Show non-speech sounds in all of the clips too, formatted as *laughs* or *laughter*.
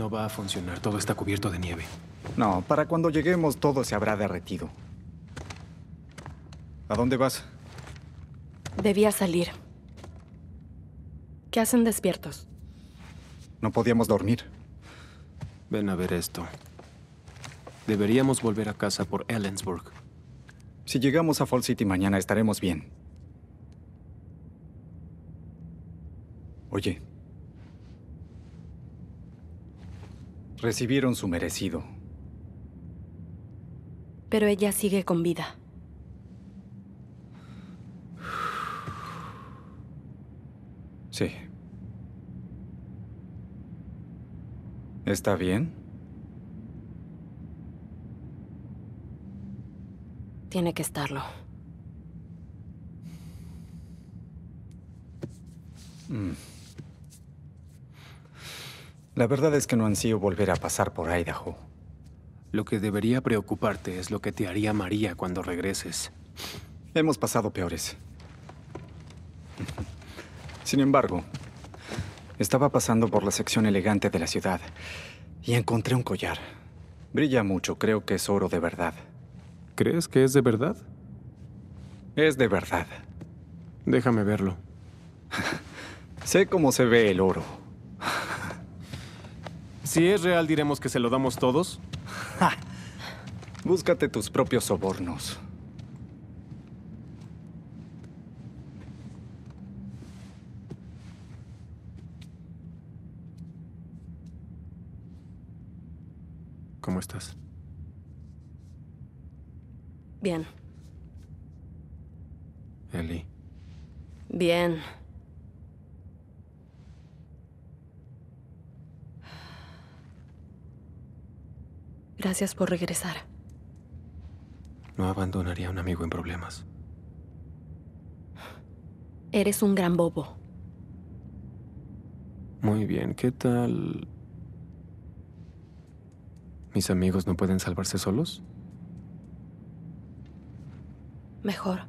No va a funcionar, todo está cubierto de nieve. No, para cuando lleguemos todo se habrá derretido. ¿A dónde vas? Debía salir. ¿Qué hacen despiertos? No podíamos dormir. Ven a ver esto. Deberíamos volver a casa por Ellensburg. Si llegamos a Fall City mañana estaremos bien. Oye, Recibieron su merecido. Pero ella sigue con vida. Sí. ¿Está bien? Tiene que estarlo. Mm. La verdad es que no sido volver a pasar por Idaho. Lo que debería preocuparte es lo que te haría María cuando regreses. Hemos pasado peores. Sin embargo, estaba pasando por la sección elegante de la ciudad y encontré un collar. Brilla mucho, creo que es oro de verdad. ¿Crees que es de verdad? Es de verdad. Déjame verlo. *laughs* sé cómo se ve el oro. Si es real, diremos que se lo damos todos. Búscate tus propios sobornos. ¿Cómo estás? Bien. Ellie. Bien. Gracias por regresar. No abandonaría a un amigo en problemas. Eres un gran bobo. Muy bien, ¿qué tal? ¿Mis amigos no pueden salvarse solos? Mejor.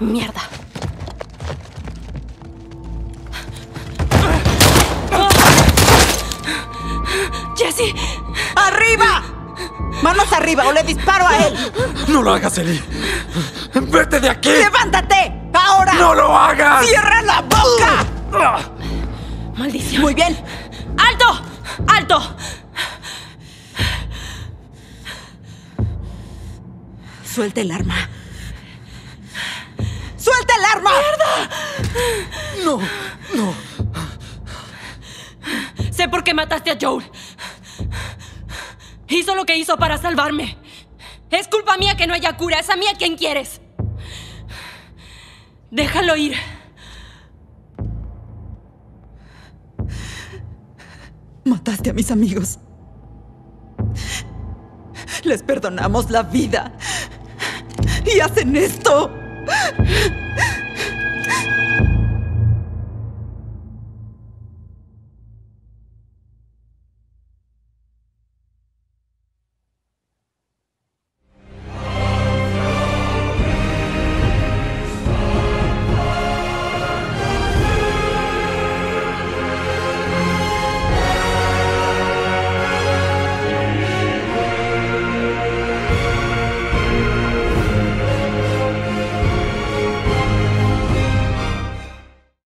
¡Mierda! ¡Jesse! ¡Arriba! ¡Manos arriba o le disparo a él! No lo hagas, Eli. ¡Vete de aquí! ¡Levántate! ¡Ahora! ¡No lo hagas! ¡Cierra la boca! ¡Maldición! Muy bien. ¡Alto! ¡Alto! Suelta el arma. ¡Suelta el arma! ¡Mierda! No, no. Sé por qué mataste a Joel. Hizo lo que hizo para salvarme. Es culpa mía que no haya cura. Es a mí quien quieres. Déjalo ir. Mataste a mis amigos. Les perdonamos la vida. Y hacen esto.